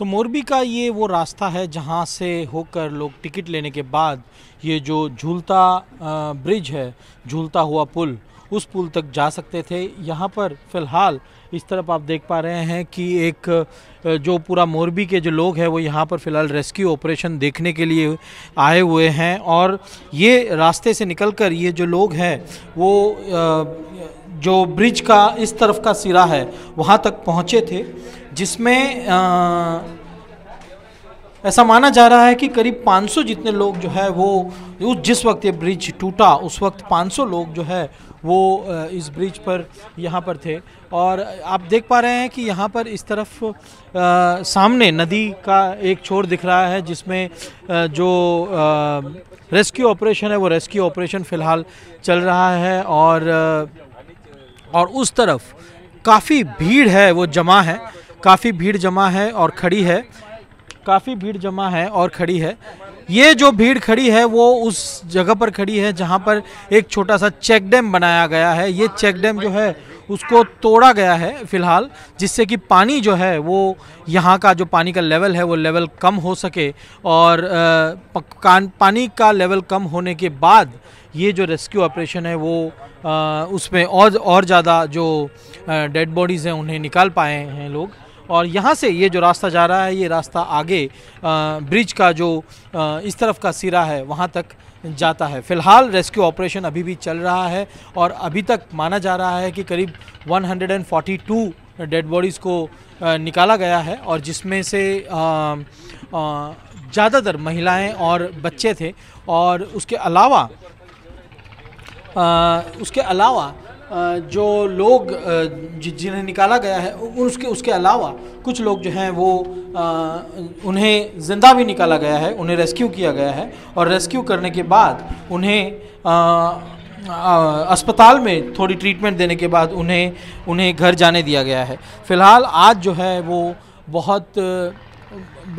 तो मोरबी का ये वो रास्ता है जहाँ से होकर लोग टिकट लेने के बाद ये जो झूलता ब्रिज है झूलता हुआ पुल उस पुल तक जा सकते थे यहाँ पर फ़िलहाल इस तरफ आप देख पा रहे हैं कि एक जो पूरा मोरबी के जो लोग हैं वो यहाँ पर फ़िलहाल रेस्क्यू ऑपरेशन देखने के लिए आए हुए हैं और ये रास्ते से निकलकर ये जो लोग हैं वो आ, जो ब्रिज का इस तरफ का सिरा है वहाँ तक पहुँचे थे जिसमें ऐसा माना जा रहा है कि करीब 500 जितने लोग जो है वो उस जिस वक्त ये ब्रिज टूटा उस वक्त 500 लोग जो है वो इस ब्रिज पर यहाँ पर थे और आप देख पा रहे हैं कि यहाँ पर इस तरफ आ, सामने नदी का एक छोर दिख रहा है जिसमें आ, जो रेस्क्यू ऑपरेशन है वो रेस्क्यू ऑपरेशन फ़िलहाल चल रहा है और और उस तरफ काफ़ी भीड़ है वो जमा है काफ़ी भीड़ जमा है और खड़ी है काफ़ी भीड़ जमा है और खड़ी है ये जो भीड़ खड़ी है वो उस जगह पर खड़ी है जहाँ पर एक छोटा सा चेक डैम बनाया गया है ये चेक डैम जो है उसको तोड़ा गया है फिलहाल जिससे कि पानी जो है वो यहाँ का जो पानी का लेवल है वो लेवल कम हो सके और पानी का लेवल कम होने के बाद ये जो रेस्क्यू ऑपरेशन है वो उसमें और और ज़्यादा जो डेड बॉडीज़ हैं उन्हें निकाल पाए हैं लोग और यहाँ से ये जो रास्ता जा रहा है ये रास्ता आगे ब्रिज का जो इस तरफ का सिरा है वहाँ तक जाता है फिलहाल रेस्क्यू ऑपरेशन अभी भी चल रहा है और अभी तक माना जा रहा है कि करीब 142 डेड बॉडीज़ को निकाला गया है और जिसमें से ज़्यादातर महिलाएं और बच्चे थे और उसके अलावा उसके अलावा जो लोग जिन्हें निकाला गया है उसके उसके अलावा कुछ लोग जो हैं वो उन्हें ज़िंदा भी निकाला गया है उन्हें रेस्क्यू किया गया है और रेस्क्यू करने के बाद उन्हें अस्पताल में थोड़ी ट्रीटमेंट देने के बाद उन्हें उन्हें घर जाने दिया गया है फ़िलहाल आज जो है वो बहुत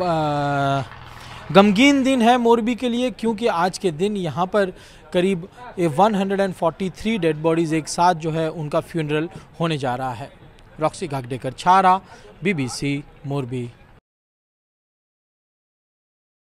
आ, गमगीन दिन है मोरबी के लिए क्योंकि आज के दिन यहाँ पर करीब 143 डेड बॉडीज़ एक साथ जो है उनका फ्यूनरल होने जा रहा है रॉक्सी घागडेकर छारा बीबीसी मोरबी